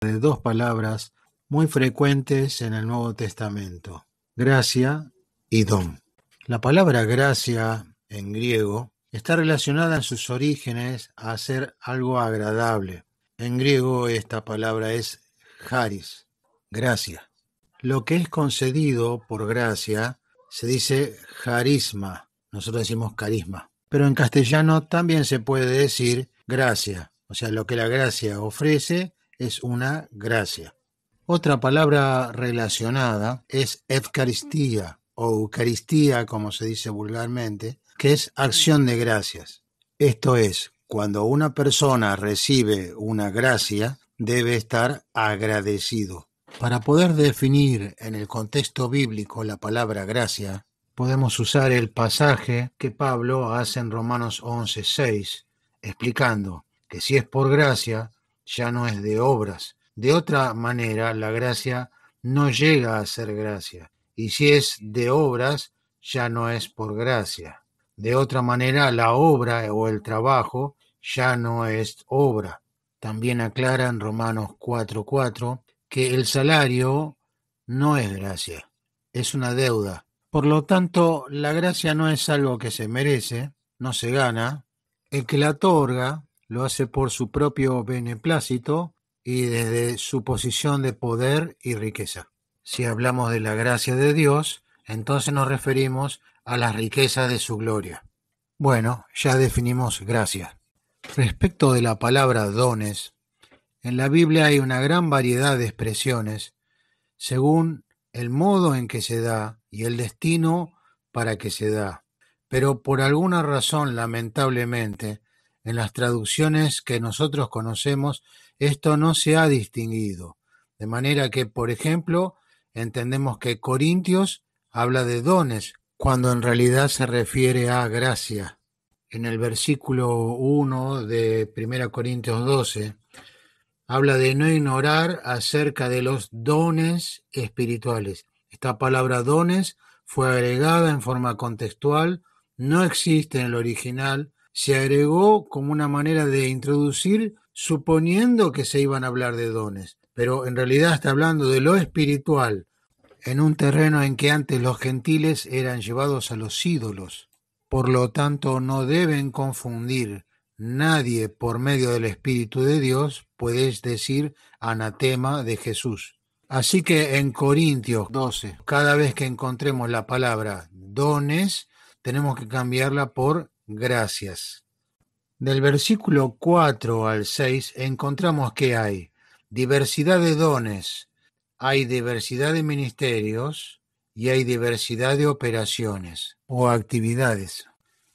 de dos palabras muy frecuentes en el Nuevo Testamento, gracia y don. La palabra gracia en griego está relacionada en sus orígenes a ser algo agradable. En griego esta palabra es charis, gracia. Lo que es concedido por gracia se dice charisma, nosotros decimos carisma, pero en castellano también se puede decir gracia, o sea, lo que la gracia ofrece es una gracia. Otra palabra relacionada es Eucaristía o Eucaristía, como se dice vulgarmente, que es acción de gracias. Esto es, cuando una persona recibe una gracia, debe estar agradecido. Para poder definir en el contexto bíblico la palabra gracia, podemos usar el pasaje que Pablo hace en Romanos 11:6, explicando que si es por gracia, ya no es de obras. De otra manera, la gracia no llega a ser gracia, y si es de obras, ya no es por gracia. De otra manera, la obra o el trabajo ya no es obra. También aclara en Romanos 4:4 que el salario no es gracia, es una deuda. Por lo tanto, la gracia no es algo que se merece, no se gana. El que la otorga lo hace por su propio beneplácito y desde su posición de poder y riqueza. Si hablamos de la gracia de Dios, entonces nos referimos a la riqueza de su gloria. Bueno, ya definimos gracia. Respecto de la palabra dones, en la Biblia hay una gran variedad de expresiones según el modo en que se da y el destino para que se da. Pero por alguna razón, lamentablemente, en las traducciones que nosotros conocemos esto no se ha distinguido, de manera que, por ejemplo, entendemos que Corintios habla de dones, cuando en realidad se refiere a gracia. En el versículo 1 de 1 Corintios 12, habla de no ignorar acerca de los dones espirituales. Esta palabra dones fue agregada en forma contextual, no existe en el original se agregó como una manera de introducir suponiendo que se iban a hablar de dones, pero en realidad está hablando de lo espiritual, en un terreno en que antes los gentiles eran llevados a los ídolos. Por lo tanto, no deben confundir. Nadie por medio del Espíritu de Dios puedes decir anatema de Jesús. Así que en Corintios 12, cada vez que encontremos la palabra dones, tenemos que cambiarla por gracias. Del versículo 4 al 6 encontramos que hay diversidad de dones, hay diversidad de ministerios y hay diversidad de operaciones o actividades,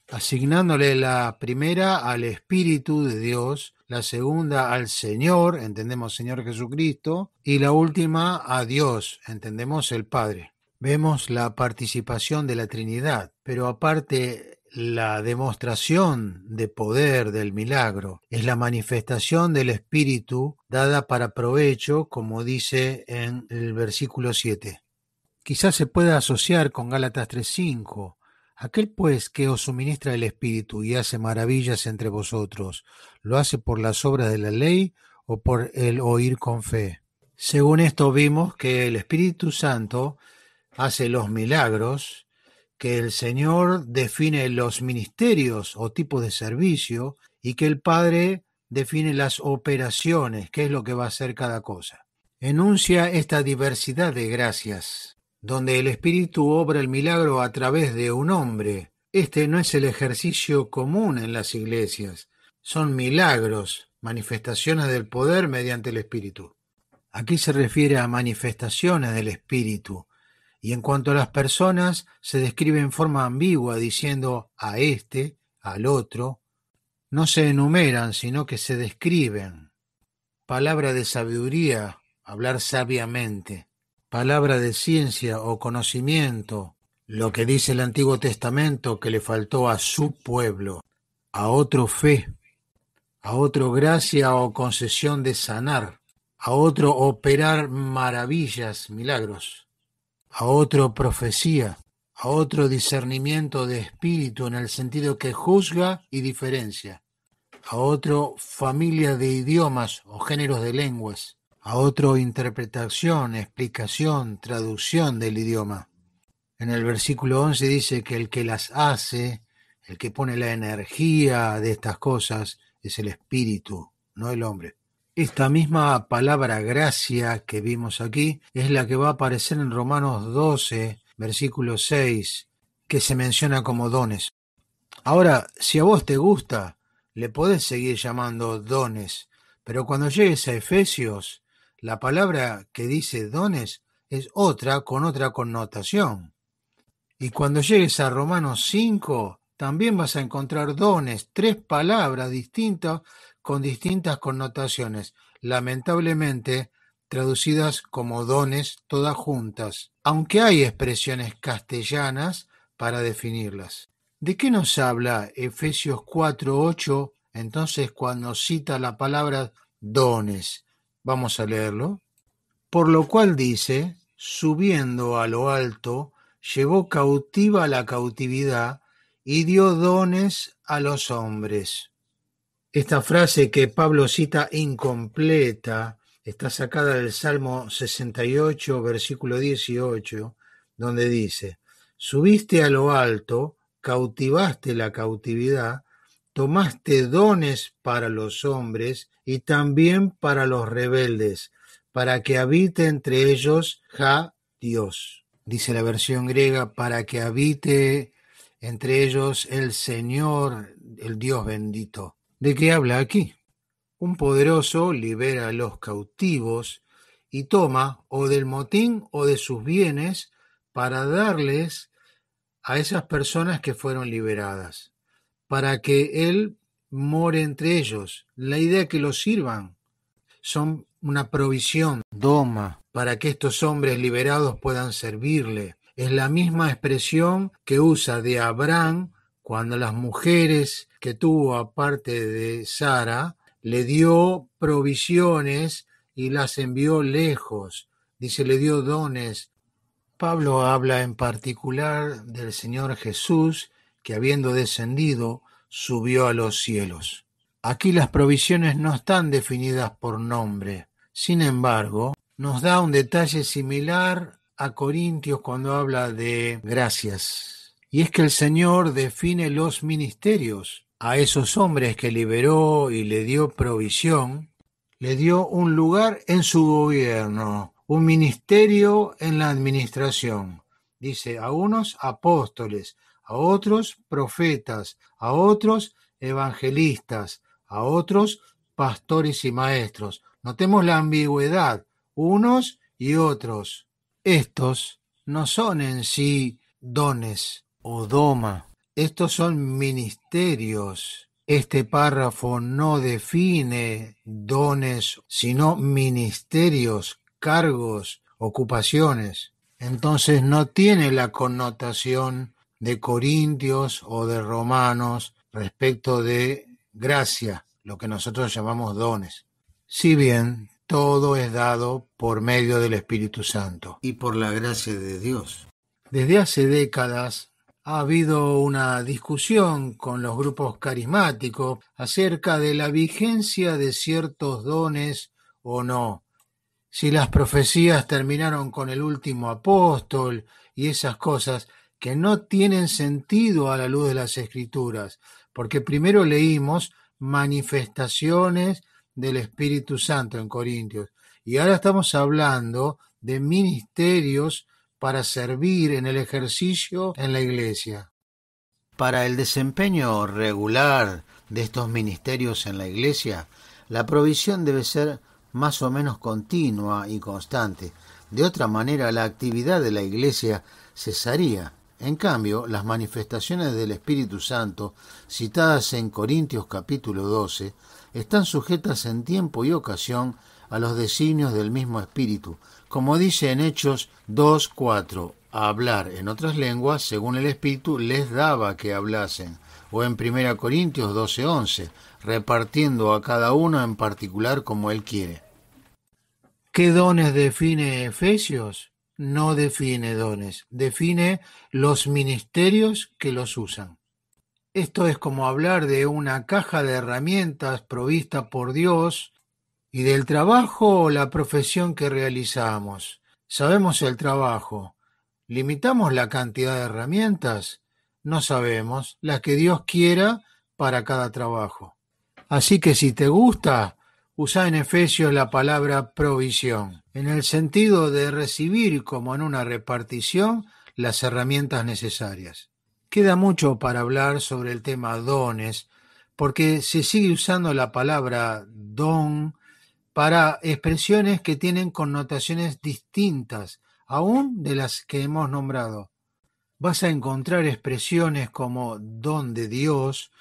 asignándole la primera al Espíritu de Dios, la segunda al Señor, entendemos Señor Jesucristo, y la última a Dios, entendemos el Padre. Vemos la participación de la Trinidad, pero aparte la demostración de poder del milagro, es la manifestación del Espíritu dada para provecho, como dice en el versículo 7. Quizás se pueda asociar con Gálatas 3:5. Aquel pues que os suministra el Espíritu y hace maravillas entre vosotros, ¿lo hace por las obras de la ley o por el oír con fe? Según esto vimos que el Espíritu Santo hace los milagros, que el Señor define los ministerios o tipos de servicio y que el Padre define las operaciones, qué es lo que va a hacer cada cosa. Enuncia esta diversidad de gracias, donde el Espíritu obra el milagro a través de un hombre. Este no es el ejercicio común en las iglesias, son milagros, manifestaciones del poder mediante el Espíritu. Aquí se refiere a manifestaciones del Espíritu, y en cuanto a las personas, se describe en forma ambigua diciendo a este, al otro. No se enumeran, sino que se describen. Palabra de sabiduría, hablar sabiamente. Palabra de ciencia o conocimiento, lo que dice el Antiguo Testamento que le faltó a su pueblo, a otro fe, a otro gracia o concesión de sanar, a otro operar maravillas, milagros, a otro profecía, a otro discernimiento de espíritu en el sentido que juzga y diferencia, a otro familia de idiomas o géneros de lenguas, a otro interpretación, explicación, traducción del idioma. En el versículo 11 dice que el que las hace, el que pone la energía de estas cosas, es el espíritu, no el hombre. Esta misma palabra gracia que vimos aquí es la que va a aparecer en Romanos 12, versículo 6, que se menciona como dones. Ahora, si a vos te gusta, le podés seguir llamando dones, pero cuando llegues a Efesios, la palabra que dice dones es otra con otra connotación. Y cuando llegues a Romanos 5, también vas a encontrar dones, tres palabras distintas con distintas connotaciones, lamentablemente traducidas como dones todas juntas, aunque hay expresiones castellanas para definirlas. ¿De qué nos habla Efesios 4:8 entonces cuando cita la palabra dones? Vamos a leerlo. Por lo cual dice, subiendo a lo alto, llevó cautiva la cautividad y dio dones a los hombres. Esta frase que Pablo cita incompleta está sacada del Salmo 68, versículo 18, donde dice, Subiste a lo alto, cautivaste la cautividad, tomaste dones para los hombres y también para los rebeldes, para que habite entre ellos Ja Dios. Dice la versión griega, para que habite entre ellos el Señor, el Dios bendito. ¿De qué habla aquí? Un poderoso libera a los cautivos y toma o del motín o de sus bienes para darles a esas personas que fueron liberadas, para que él more entre ellos. La idea que los sirvan son una provisión, doma, para que estos hombres liberados puedan servirle. Es la misma expresión que usa de Abraham cuando las mujeres que tuvo aparte de Sara, le dio provisiones y las envió lejos, dice, le dio dones. Pablo habla en particular del Señor Jesús, que habiendo descendido, subió a los cielos. Aquí las provisiones no están definidas por nombre. Sin embargo, nos da un detalle similar a Corintios cuando habla de gracias y es que el Señor define los ministerios. A esos hombres que liberó y le dio provisión, le dio un lugar en su gobierno, un ministerio en la administración. Dice, a unos apóstoles, a otros profetas, a otros evangelistas, a otros pastores y maestros. Notemos la ambigüedad, unos y otros. Estos no son en sí dones, estos son ministerios. Este párrafo no define dones, sino ministerios, cargos, ocupaciones. Entonces no tiene la connotación de Corintios o de Romanos respecto de gracia, lo que nosotros llamamos dones. Si bien todo es dado por medio del Espíritu Santo y por la gracia de Dios. Desde hace décadas ha habido una discusión con los grupos carismáticos acerca de la vigencia de ciertos dones o no. Si las profecías terminaron con el último apóstol y esas cosas que no tienen sentido a la luz de las escrituras, porque primero leímos manifestaciones del Espíritu Santo en Corintios y ahora estamos hablando de ministerios para servir en el ejercicio en la Iglesia. Para el desempeño regular de estos ministerios en la Iglesia, la provisión debe ser más o menos continua y constante. De otra manera, la actividad de la Iglesia cesaría. En cambio, las manifestaciones del Espíritu Santo, citadas en Corintios capítulo 12, están sujetas en tiempo y ocasión a los designios del mismo Espíritu, como dice en Hechos 2.4, a hablar en otras lenguas según el Espíritu les daba que hablasen, o en 1 Corintios 12.11, repartiendo a cada uno en particular como él quiere. ¿Qué dones define Efesios? No define dones, define los ministerios que los usan. Esto es como hablar de una caja de herramientas provista por Dios y del trabajo o la profesión que realizamos. Sabemos el trabajo. ¿Limitamos la cantidad de herramientas? No sabemos, las que Dios quiera para cada trabajo. Así que si te gusta, usa en Efesios la palabra provisión, en el sentido de recibir como en una repartición las herramientas necesarias. Queda mucho para hablar sobre el tema dones, porque se sigue usando la palabra don para expresiones que tienen connotaciones distintas, aún de las que hemos nombrado. Vas a encontrar expresiones como don de Dios,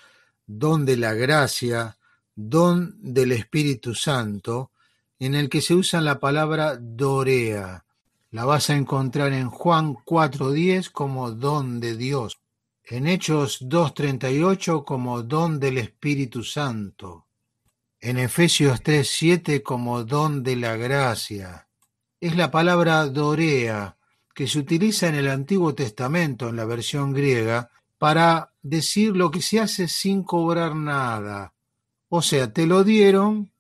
don de la gracia, don del Espíritu Santo, en el que se usa la palabra dorea. La vas a encontrar en Juan 4.10 como don de Dios, en Hechos 2.38 como don del Espíritu Santo, en Efesios 3:7 como don de la gracia. Es la palabra dorea que se utiliza en el Antiguo Testamento, en la versión griega, para decir lo que se hace sin cobrar nada. O sea, te lo dieron,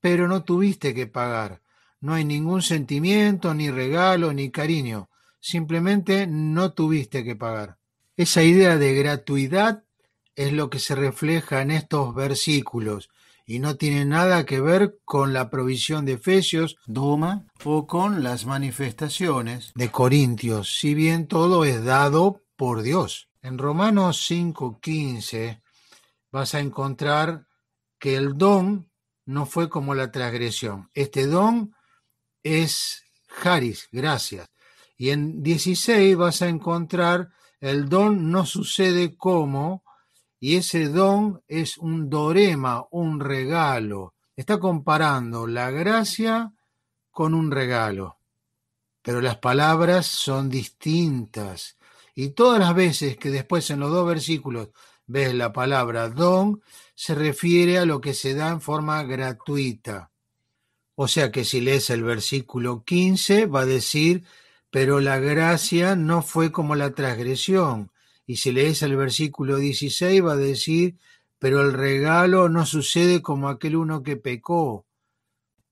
pero no tuviste que pagar. No hay ningún sentimiento, ni regalo, ni cariño. Simplemente no tuviste que pagar. Esa idea de gratuidad es lo que se refleja en estos versículos y no tiene nada que ver con la provisión de Efesios, Doma, o con las manifestaciones de Corintios, si bien todo es dado por Dios. En Romanos 5:15 vas a encontrar que el don no fue como la transgresión. Este don es Haris, gracias. Y en 16 vas a encontrar el don no sucede como y ese don es un dorema, un regalo. Está comparando la gracia con un regalo. Pero las palabras son distintas. Y todas las veces que después en los dos versículos ves la palabra don, se refiere a lo que se da en forma gratuita. O sea que si lees el versículo 15 va a decir, pero la gracia no fue como la transgresión, y si lees el versículo 16 va a decir, pero el regalo no sucede como aquel uno que pecó.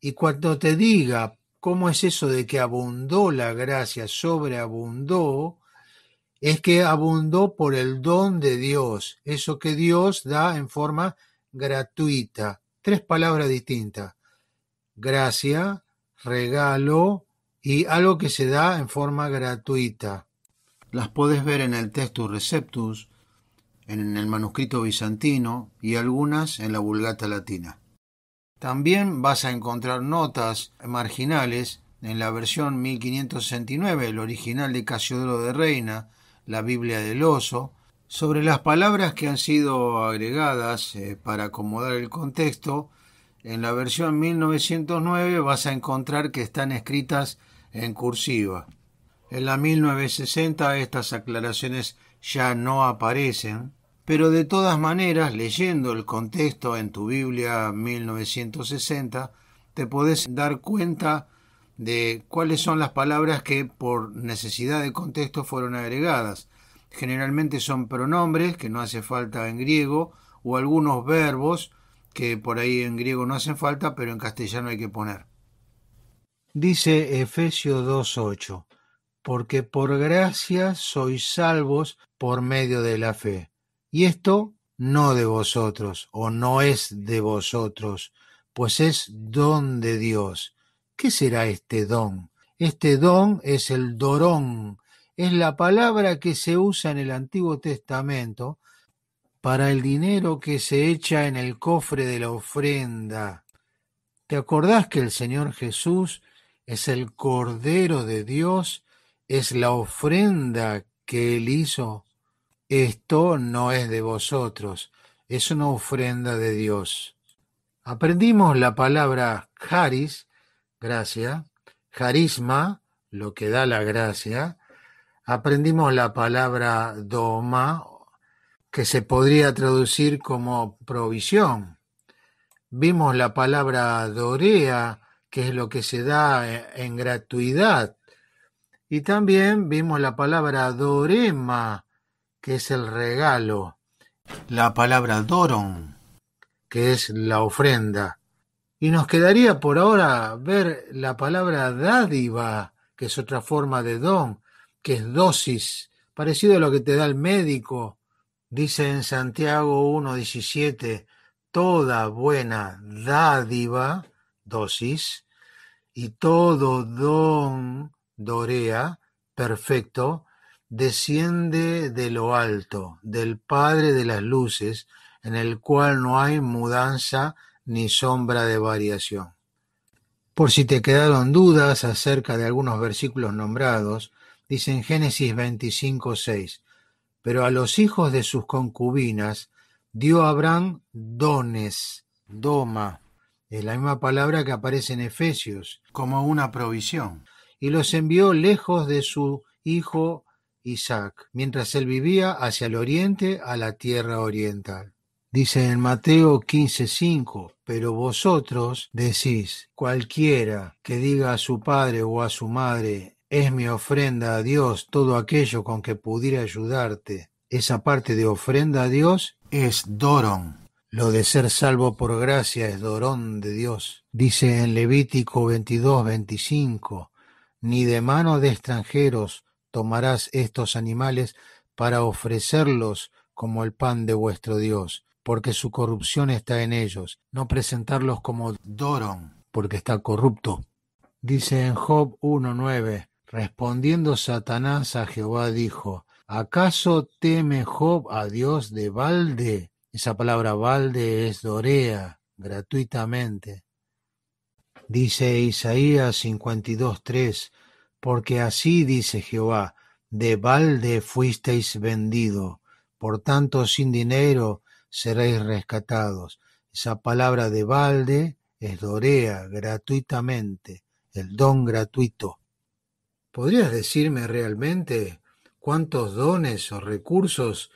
Y cuando te diga, ¿cómo es eso de que abundó la gracia, sobreabundó? Es que abundó por el don de Dios, eso que Dios da en forma gratuita. Tres palabras distintas. Gracia, regalo y algo que se da en forma gratuita. Las podés ver en el Textus Receptus, en el manuscrito bizantino y algunas en la Vulgata latina. También vas a encontrar notas marginales en la versión 1569, el original de Casiodoro de Reina, la Biblia del Oso, sobre las palabras que han sido agregadas eh, para acomodar el contexto. En la versión 1909 vas a encontrar que están escritas en cursiva. En la 1960 estas aclaraciones ya no aparecen, pero de todas maneras, leyendo el contexto en tu Biblia 1960, te podés dar cuenta de cuáles son las palabras que por necesidad de contexto fueron agregadas. Generalmente son pronombres, que no hace falta en griego, o algunos verbos, que por ahí en griego no hacen falta, pero en castellano hay que poner. Dice Efesios 2.8, porque por gracia sois salvos por medio de la fe. Y esto no de vosotros, o no es de vosotros, pues es don de Dios. ¿Qué será este don? Este don es el dorón, es la palabra que se usa en el Antiguo Testamento para el dinero que se echa en el cofre de la ofrenda. ¿Te acordás que el Señor Jesús es el Cordero de Dios es la ofrenda que él hizo. Esto no es de vosotros, es una ofrenda de Dios. Aprendimos la palabra charis, gracia, charisma, lo que da la gracia. Aprendimos la palabra doma, que se podría traducir como provisión. Vimos la palabra dorea, que es lo que se da en gratuidad. Y también vimos la palabra dorema, que es el regalo. La palabra doron, que es la ofrenda. Y nos quedaría por ahora ver la palabra dádiva, que es otra forma de don, que es dosis, parecido a lo que te da el médico. Dice en Santiago 1.17, toda buena dádiva, dosis, y todo don Dorea, perfecto, desciende de lo alto, del Padre de las Luces, en el cual no hay mudanza ni sombra de variación. Por si te quedaron dudas acerca de algunos versículos nombrados, dicen en Génesis 25:6, pero a los hijos de sus concubinas dio Abraham dones, doma, es la misma palabra que aparece en Efesios, como una provisión y los envió lejos de su hijo Isaac, mientras él vivía hacia el oriente, a la tierra oriental. Dice en Mateo 15:5, pero vosotros decís, cualquiera que diga a su padre o a su madre, es mi ofrenda a Dios todo aquello con que pudiera ayudarte. Esa parte de ofrenda a Dios es dorón. Lo de ser salvo por gracia es Dorón de Dios. Dice en Levítico 22:25, ni de mano de extranjeros tomarás estos animales para ofrecerlos como el pan de vuestro Dios, porque su corrupción está en ellos, no presentarlos como Doron, porque está corrupto. Dice en Job 1.9, respondiendo Satanás a Jehová dijo, ¿acaso teme Job a Dios de balde? Esa palabra balde es dorea, gratuitamente. Dice Isaías 52.3, Porque así dice Jehová, de balde fuisteis vendido, por tanto sin dinero seréis rescatados. Esa palabra de balde es dorea, gratuitamente, el don gratuito. ¿Podrías decirme realmente cuántos dones o recursos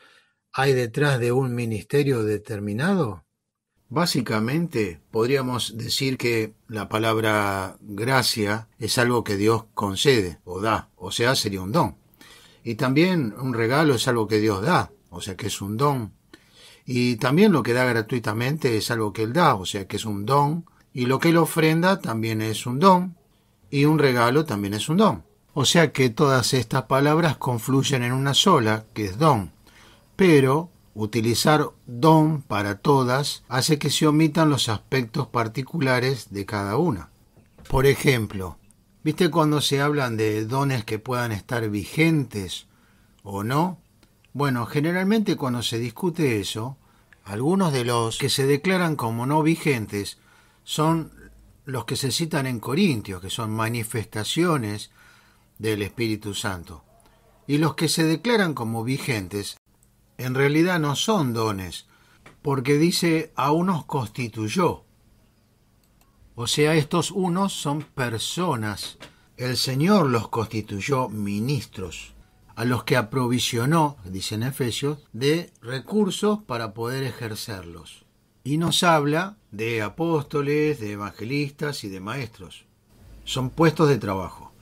hay detrás de un ministerio determinado? Básicamente podríamos decir que la palabra gracia es algo que Dios concede o da, o sea, sería un don. Y también un regalo es algo que Dios da, o sea, que es un don. Y también lo que da gratuitamente es algo que Él da, o sea, que es un don. Y lo que Él ofrenda también es un don. Y un regalo también es un don. O sea que todas estas palabras confluyen en una sola, que es don. Pero Utilizar don para todas hace que se omitan los aspectos particulares de cada una. Por ejemplo, ¿viste cuando se hablan de dones que puedan estar vigentes o no? Bueno, generalmente cuando se discute eso, algunos de los que se declaran como no vigentes son los que se citan en Corintios, que son manifestaciones del Espíritu Santo. Y los que se declaran como vigentes en realidad no son dones, porque dice a unos constituyó. O sea, estos unos son personas. El Señor los constituyó ministros, a los que aprovisionó, dice en Efesios, de recursos para poder ejercerlos. Y nos habla de apóstoles, de evangelistas y de maestros. Son puestos de trabajo.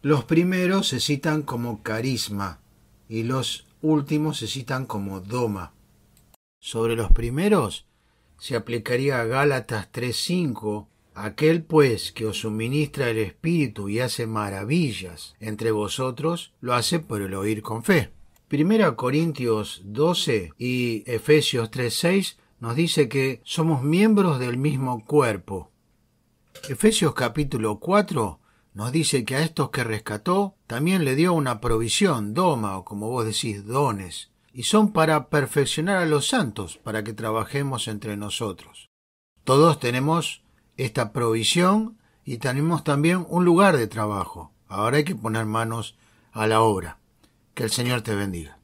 Los primeros se citan como carisma y los últimos se citan como doma. Sobre los primeros se aplicaría Gálatas 3:5, aquel pues que os suministra el Espíritu y hace maravillas entre vosotros, lo hace por el oír con fe. Primera Corintios 12 y Efesios 3:6 nos dice que somos miembros del mismo cuerpo. Efesios capítulo 4 nos dice que a estos que rescató también le dio una provisión, doma o como vos decís, dones, y son para perfeccionar a los santos, para que trabajemos entre nosotros. Todos tenemos esta provisión y tenemos también un lugar de trabajo. Ahora hay que poner manos a la obra. Que el Señor te bendiga.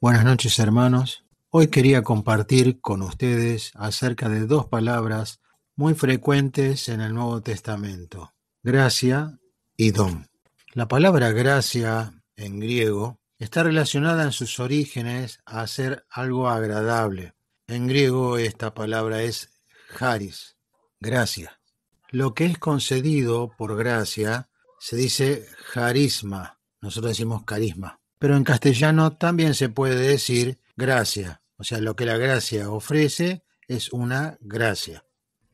Buenas noches hermanos. Hoy quería compartir con ustedes acerca de dos palabras muy frecuentes en el Nuevo Testamento, gracia y don. La palabra gracia en griego está relacionada en sus orígenes a ser algo agradable. En griego esta palabra es haris, gracia. Lo que es concedido por gracia se dice charisma, nosotros decimos carisma, pero en castellano también se puede decir gracia. O sea, lo que la gracia ofrece es una gracia.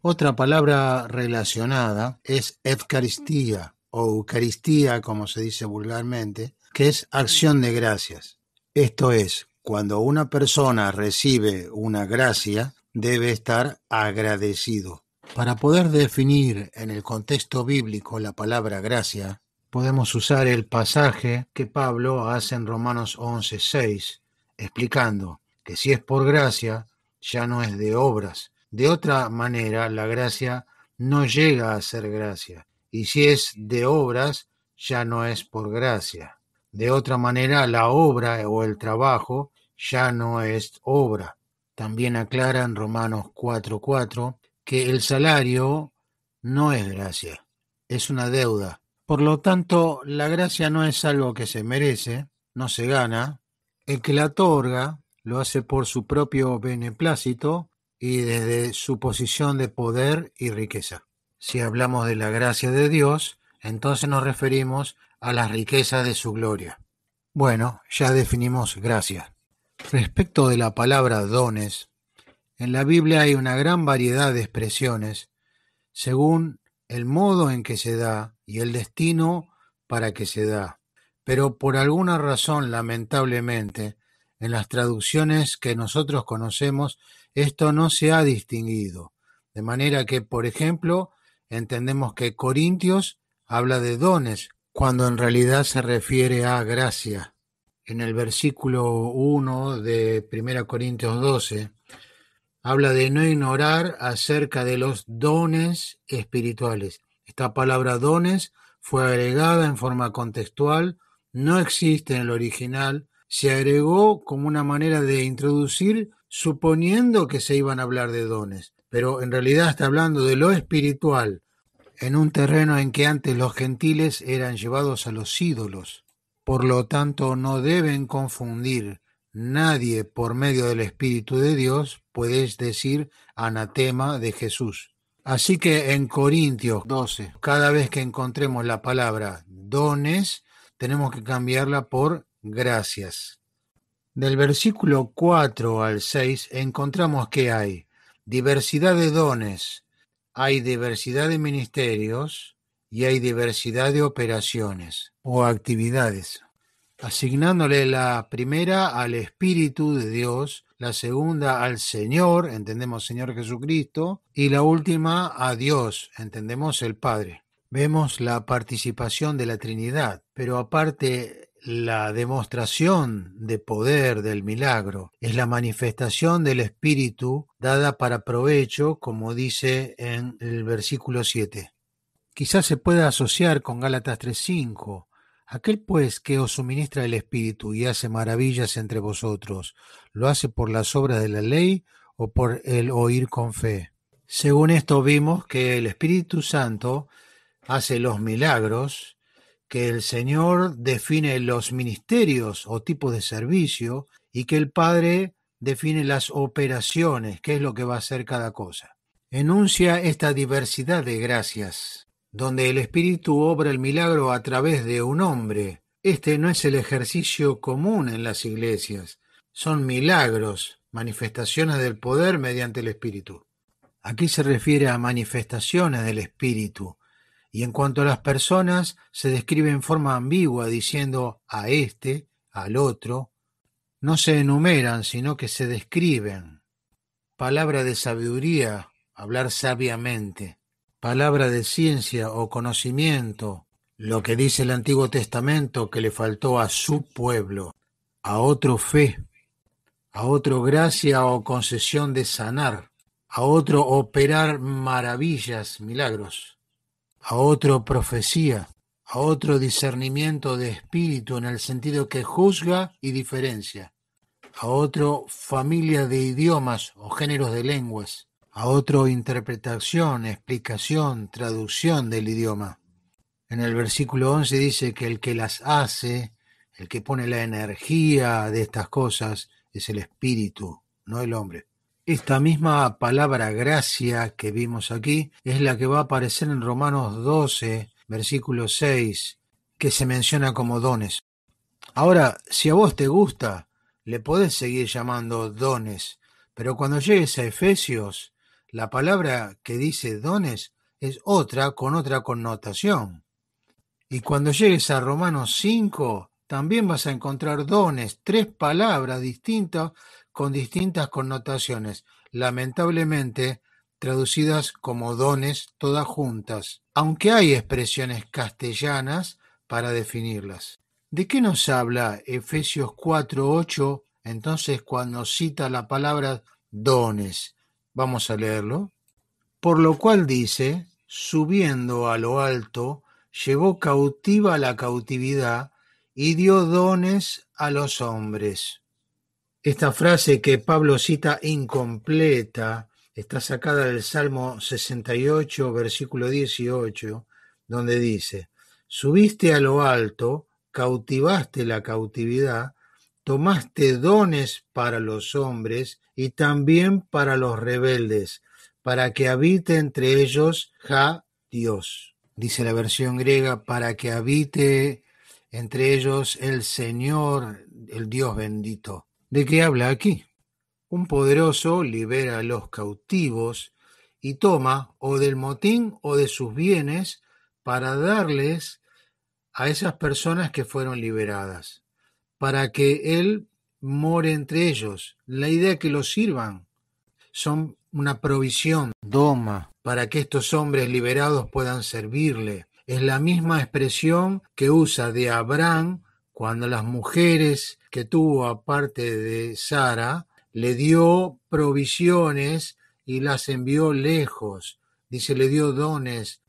Otra palabra relacionada es Eucaristía o Eucaristía, como se dice vulgarmente, que es acción de gracias. Esto es, cuando una persona recibe una gracia, debe estar agradecido. Para poder definir en el contexto bíblico la palabra gracia, podemos usar el pasaje que Pablo hace en Romanos 11:6, explicando que si es por gracia, ya no es de obras. De otra manera, la gracia no llega a ser gracia. Y si es de obras, ya no es por gracia. De otra manera, la obra o el trabajo ya no es obra. También aclara en Romanos 4:4 que el salario no es gracia, es una deuda. Por lo tanto, la gracia no es algo que se merece, no se gana, el que la otorga lo hace por su propio beneplácito y desde su posición de poder y riqueza. Si hablamos de la gracia de Dios, entonces nos referimos a la riqueza de su gloria. Bueno, ya definimos gracia. Respecto de la palabra dones, en la Biblia hay una gran variedad de expresiones según el modo en que se da y el destino para que se da pero por alguna razón, lamentablemente, en las traducciones que nosotros conocemos, esto no se ha distinguido. De manera que, por ejemplo, entendemos que Corintios habla de dones, cuando en realidad se refiere a gracia. En el versículo 1 de 1 Corintios 12, habla de no ignorar acerca de los dones espirituales. Esta palabra dones fue agregada en forma contextual no existe en el original, se agregó como una manera de introducir suponiendo que se iban a hablar de dones, pero en realidad está hablando de lo espiritual, en un terreno en que antes los gentiles eran llevados a los ídolos. Por lo tanto, no deben confundir. Nadie por medio del Espíritu de Dios puedes decir anatema de Jesús. Así que en Corintios 12, cada vez que encontremos la palabra dones, tenemos que cambiarla por gracias. Del versículo 4 al 6 encontramos que hay diversidad de dones, hay diversidad de ministerios y hay diversidad de operaciones o actividades, asignándole la primera al Espíritu de Dios, la segunda al Señor, entendemos Señor Jesucristo, y la última a Dios, entendemos el Padre vemos la participación de la Trinidad, pero aparte la demostración de poder del milagro, es la manifestación del Espíritu dada para provecho, como dice en el versículo 7. Quizás se pueda asociar con Gálatas 3:5, aquel pues que os suministra el Espíritu y hace maravillas entre vosotros, ¿lo hace por las obras de la ley o por el oír con fe? Según esto vimos que el Espíritu Santo hace los milagros, que el Señor define los ministerios o tipos de servicio y que el Padre define las operaciones, qué es lo que va a hacer cada cosa. Enuncia esta diversidad de gracias, donde el Espíritu obra el milagro a través de un hombre. Este no es el ejercicio común en las iglesias, son milagros, manifestaciones del poder mediante el Espíritu. Aquí se refiere a manifestaciones del Espíritu, y en cuanto a las personas, se describe en forma ambigua diciendo a este, al otro. No se enumeran, sino que se describen. Palabra de sabiduría, hablar sabiamente. Palabra de ciencia o conocimiento, lo que dice el Antiguo Testamento que le faltó a su pueblo, a otro fe, a otro gracia o concesión de sanar, a otro operar maravillas, milagros, a otro profecía, a otro discernimiento de espíritu en el sentido que juzga y diferencia, a otro familia de idiomas o géneros de lenguas, a otro interpretación, explicación, traducción del idioma. En el versículo 11 dice que el que las hace, el que pone la energía de estas cosas, es el espíritu, no el hombre. Esta misma palabra gracia que vimos aquí es la que va a aparecer en Romanos 12, versículo 6, que se menciona como dones. Ahora, si a vos te gusta, le podés seguir llamando dones, pero cuando llegues a Efesios, la palabra que dice dones es otra con otra connotación. Y cuando llegues a Romanos 5, también vas a encontrar dones, tres palabras distintas con distintas connotaciones, lamentablemente traducidas como dones todas juntas, aunque hay expresiones castellanas para definirlas. ¿De qué nos habla Efesios 4:8 entonces cuando cita la palabra dones? Vamos a leerlo. Por lo cual dice, subiendo a lo alto, llevó cautiva la cautividad y dio dones a los hombres. Esta frase que Pablo cita incompleta está sacada del Salmo 68, versículo 18, donde dice, Subiste a lo alto, cautivaste la cautividad, tomaste dones para los hombres y también para los rebeldes, para que habite entre ellos Ja Dios. Dice la versión griega, para que habite entre ellos el Señor, el Dios bendito. ¿De qué habla aquí? Un poderoso libera a los cautivos y toma o del motín o de sus bienes para darles a esas personas que fueron liberadas, para que Él more entre ellos. La idea es que los sirvan son una provisión, doma, para que estos hombres liberados puedan servirle. Es la misma expresión que usa de Abraham cuando las mujeres que tuvo aparte de Sara le dio provisiones y las envió lejos, dice le dio dones.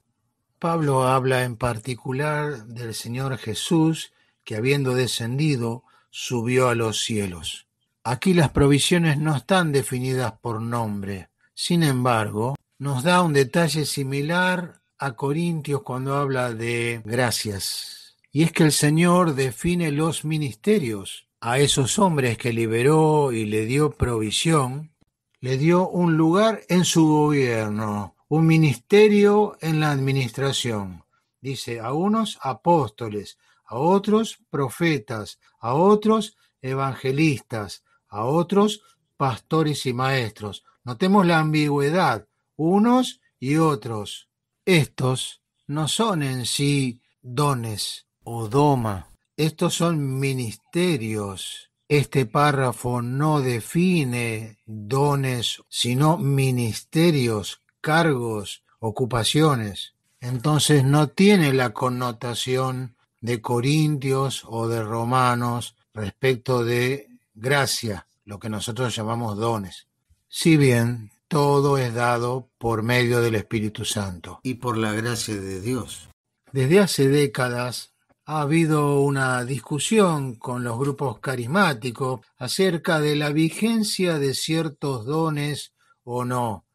Pablo habla en particular del Señor Jesús que habiendo descendido subió a los cielos. Aquí las provisiones no están definidas por nombre. Sin embargo, nos da un detalle similar a Corintios cuando habla de gracias y es que el Señor define los ministerios. A esos hombres que liberó y le dio provisión, le dio un lugar en su gobierno, un ministerio en la administración. Dice, a unos apóstoles, a otros profetas, a otros evangelistas, a otros pastores y maestros. Notemos la ambigüedad, unos y otros. Estos no son en sí dones, Odoma. Estos son ministerios. Este párrafo no define dones, sino ministerios, cargos, ocupaciones. Entonces no tiene la connotación de Corintios o de Romanos respecto de gracia, lo que nosotros llamamos dones. Si bien todo es dado por medio del Espíritu Santo y por la gracia de Dios. Desde hace décadas ha habido una discusión con los grupos carismáticos acerca de la vigencia de ciertos dones o no.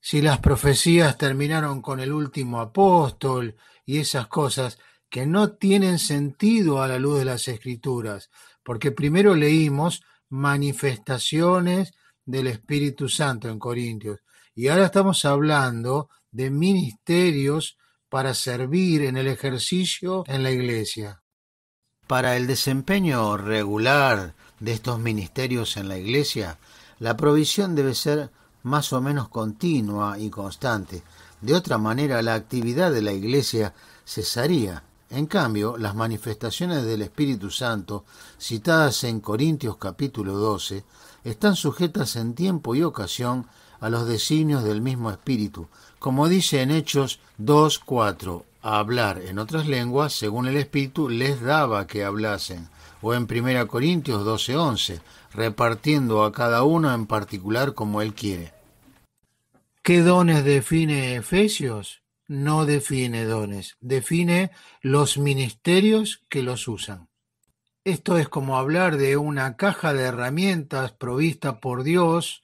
Si las profecías terminaron con el último apóstol y esas cosas que no tienen sentido a la luz de las escrituras, porque primero leímos manifestaciones del Espíritu Santo en Corintios y ahora estamos hablando de ministerios para servir en el ejercicio en la Iglesia. Para el desempeño regular de estos ministerios en la Iglesia, la provisión debe ser más o menos continua y constante. De otra manera, la actividad de la Iglesia cesaría. En cambio, las manifestaciones del Espíritu Santo, citadas en Corintios capítulo 12, están sujetas en tiempo y ocasión a los designios del mismo Espíritu, como dice en Hechos 2.4, a hablar en otras lenguas según el Espíritu les daba que hablasen, o en 1 Corintios 12.11, repartiendo a cada uno en particular como él quiere. ¿Qué dones define Efesios? No define dones, define los ministerios que los usan. Esto es como hablar de una caja de herramientas provista por Dios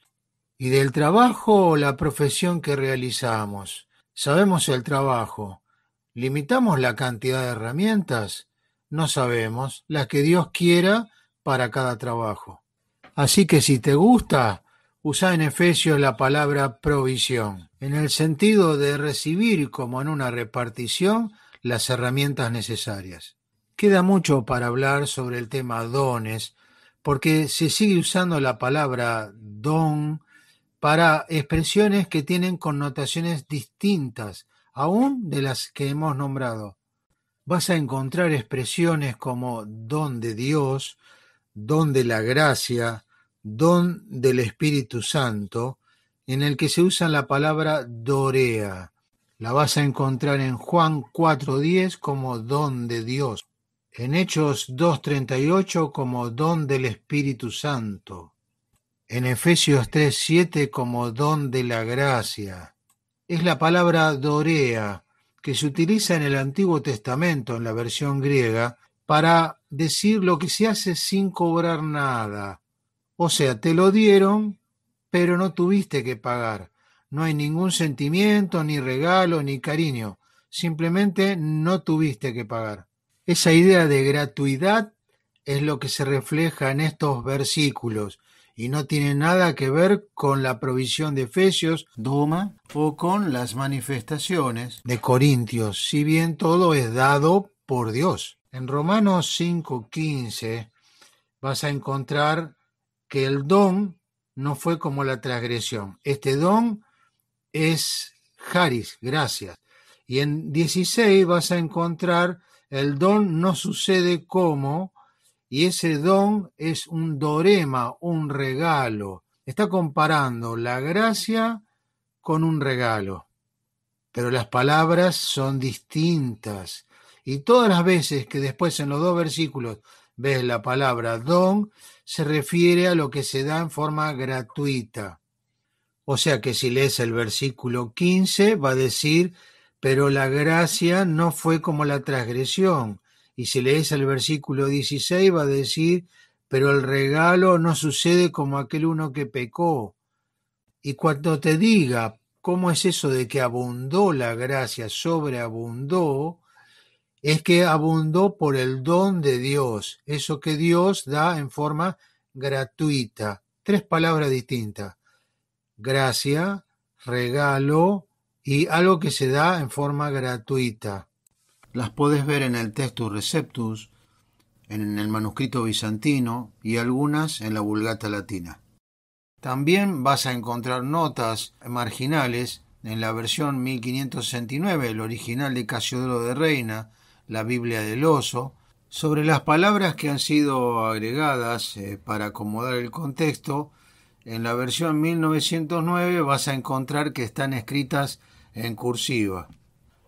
y del trabajo o la profesión que realizamos. Sabemos el trabajo. ¿Limitamos la cantidad de herramientas? No sabemos, las que Dios quiera para cada trabajo. Así que si te gusta, usa en Efesios la palabra provisión, en el sentido de recibir como en una repartición las herramientas necesarias. Queda mucho para hablar sobre el tema dones, porque se sigue usando la palabra don, para expresiones que tienen connotaciones distintas, aún de las que hemos nombrado. Vas a encontrar expresiones como don de Dios, don de la gracia, don del Espíritu Santo, en el que se usa la palabra dorea. La vas a encontrar en Juan 4.10 como don de Dios, en Hechos 2.38 como don del Espíritu Santo, en Efesios 3:7 como don de la gracia. Es la palabra dorea que se utiliza en el Antiguo Testamento, en la versión griega, para decir lo que se hace sin cobrar nada. O sea, te lo dieron, pero no tuviste que pagar. No hay ningún sentimiento, ni regalo, ni cariño. Simplemente no tuviste que pagar. Esa idea de gratuidad es lo que se refleja en estos versículos y no tiene nada que ver con la provisión de Efesios, Duma, o con las manifestaciones de Corintios, si bien todo es dado por Dios. En Romanos 5:15 vas a encontrar que el don no fue como la transgresión. Este don es Haris, gracias. Y en 16 vas a encontrar el don no sucede como y ese don es un dorema, un regalo. Está comparando la gracia con un regalo. Pero las palabras son distintas. Y todas las veces que después en los dos versículos ves la palabra don, se refiere a lo que se da en forma gratuita. O sea que si lees el versículo 15 va a decir, pero la gracia no fue como la transgresión y si lees el versículo 16 va a decir, pero el regalo no sucede como aquel uno que pecó. Y cuando te diga, ¿cómo es eso de que abundó la gracia, sobreabundó? Es que abundó por el don de Dios, eso que Dios da en forma gratuita. Tres palabras distintas. Gracia, regalo y algo que se da en forma gratuita las podés ver en el Textus Receptus, en el manuscrito bizantino y algunas en la Vulgata latina. También vas a encontrar notas marginales en la versión 1569, el original de Casiodoro de Reina, la Biblia del Oso, sobre las palabras que han sido agregadas eh, para acomodar el contexto. En la versión 1909 vas a encontrar que están escritas en cursiva.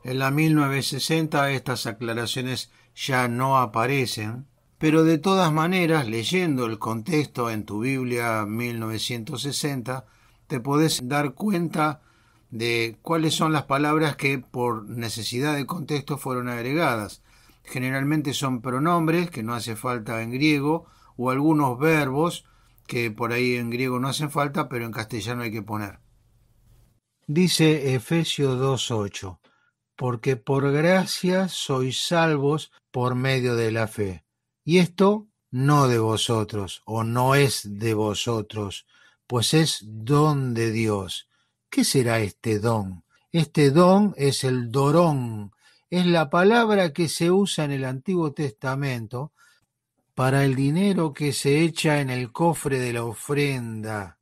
En la 1960 estas aclaraciones ya no aparecen, pero de todas maneras, leyendo el contexto en tu Biblia 1960, te podés dar cuenta de cuáles son las palabras que por necesidad de contexto fueron agregadas. Generalmente son pronombres, que no hace falta en griego, o algunos verbos, que por ahí en griego no hacen falta, pero en castellano hay que poner. Dice Efesios 2.8 porque por gracia sois salvos por medio de la fe. Y esto no de vosotros, o no es de vosotros, pues es don de Dios. ¿Qué será este don? Este don es el dorón, es la palabra que se usa en el Antiguo Testamento para el dinero que se echa en el cofre de la ofrenda.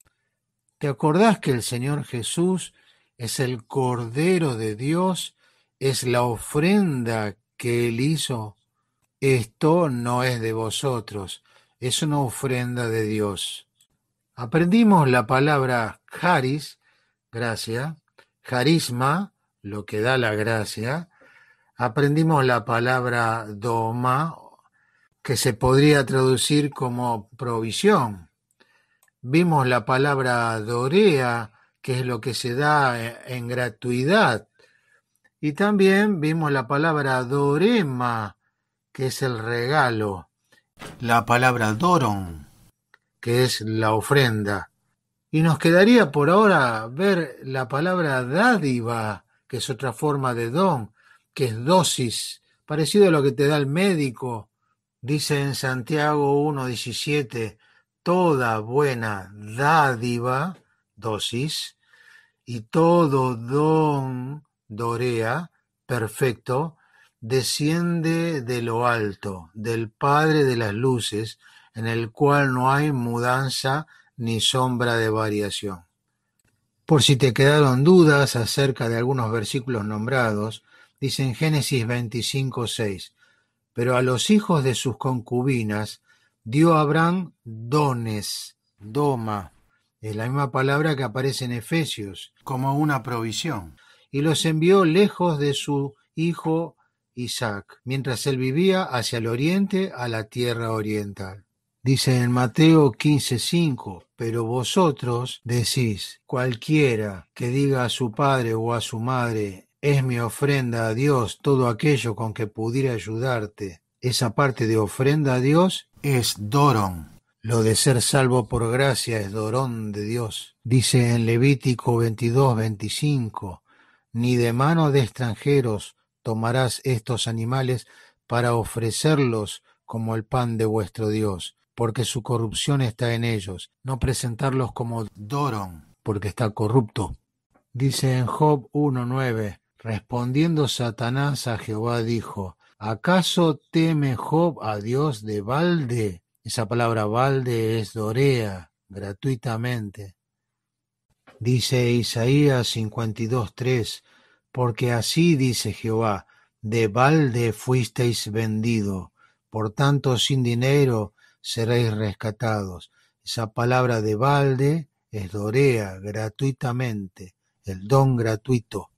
¿Te acordás que el Señor Jesús es el Cordero de Dios es la ofrenda que él hizo. Esto no es de vosotros, es una ofrenda de Dios. Aprendimos la palabra charis, gracia, charisma, lo que da la gracia. Aprendimos la palabra doma, que se podría traducir como provisión. Vimos la palabra dorea, que es lo que se da en gratuidad. Y también vimos la palabra dorema, que es el regalo. La palabra doron, que es la ofrenda. Y nos quedaría por ahora ver la palabra dádiva, que es otra forma de don, que es dosis, parecido a lo que te da el médico. Dice en Santiago 1.17, toda buena dádiva, dosis, y todo don Dorea, perfecto, desciende de lo alto, del Padre de las Luces, en el cual no hay mudanza ni sombra de variación. Por si te quedaron dudas acerca de algunos versículos nombrados, dice en Génesis 25.6 pero a los hijos de sus concubinas dio Abraham dones, doma, es la misma palabra que aparece en Efesios, como una provisión y los envió lejos de su hijo Isaac, mientras él vivía hacia el oriente a la tierra oriental. Dice en Mateo 15:5, pero vosotros decís, cualquiera que diga a su padre o a su madre, es mi ofrenda a Dios todo aquello con que pudiera ayudarte. Esa parte de ofrenda a Dios es dorón. Lo de ser salvo por gracia es Dorón de Dios. Dice en Levítico 22:25, ni de mano de extranjeros tomarás estos animales para ofrecerlos como el pan de vuestro Dios, porque su corrupción está en ellos, no presentarlos como Doron, porque está corrupto. Dice en Job 1.9, respondiendo Satanás a Jehová dijo, ¿acaso teme Job a Dios de balde? Esa palabra balde es dorea, gratuitamente. Dice Isaías 52.3, porque así dice Jehová, de balde fuisteis vendido, por tanto sin dinero seréis rescatados. Esa palabra de balde es dorea, gratuitamente, el don gratuito.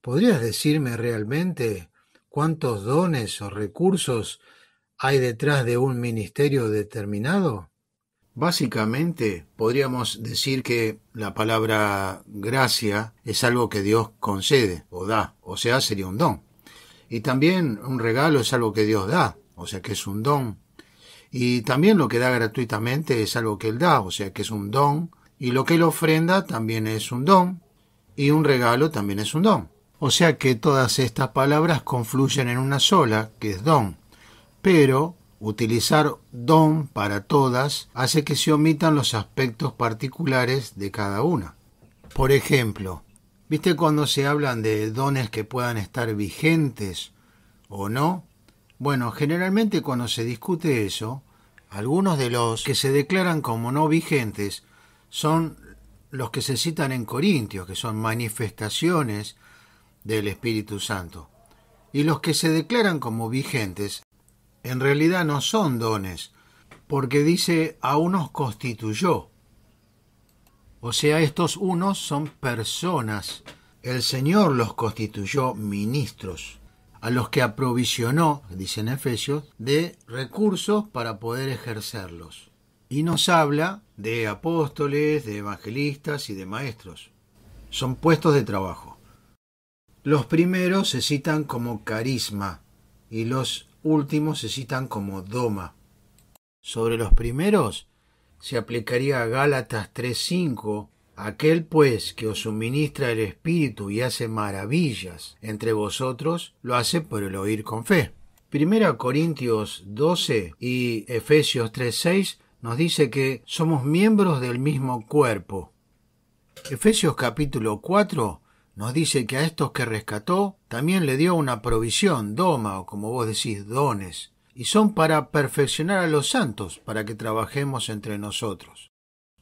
¿Podrías decirme realmente cuántos dones o recursos hay detrás de un ministerio determinado? Básicamente podríamos decir que la palabra gracia es algo que Dios concede o da, o sea, sería un don. Y también un regalo es algo que Dios da, o sea, que es un don. Y también lo que da gratuitamente es algo que Él da, o sea, que es un don. Y lo que Él ofrenda también es un don. Y un regalo también es un don. O sea que todas estas palabras confluyen en una sola, que es don. Pero Utilizar don para todas hace que se omitan los aspectos particulares de cada una. Por ejemplo, ¿viste cuando se hablan de dones que puedan estar vigentes o no? Bueno, generalmente cuando se discute eso, algunos de los que se declaran como no vigentes son los que se citan en Corintios, que son manifestaciones del Espíritu Santo. Y los que se declaran como vigentes en realidad no son dones, porque dice a unos constituyó. O sea, estos unos son personas. El Señor los constituyó ministros, a los que aprovisionó, dice en Efesios, de recursos para poder ejercerlos. Y nos habla de apóstoles, de evangelistas y de maestros. Son puestos de trabajo. Los primeros se citan como carisma y los últimos se citan como doma. Sobre los primeros se aplicaría a Gálatas 3:5, aquel pues que os suministra el Espíritu y hace maravillas entre vosotros, lo hace por el oír con fe. Primera Corintios 12 y Efesios 3:6 nos dice que somos miembros del mismo cuerpo. Efesios capítulo 4 nos dice que a estos que rescató también le dio una provisión, doma o como vos decís, dones, y son para perfeccionar a los santos, para que trabajemos entre nosotros.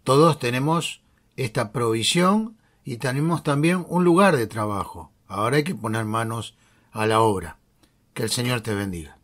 Todos tenemos esta provisión y tenemos también un lugar de trabajo. Ahora hay que poner manos a la obra. Que el Señor te bendiga.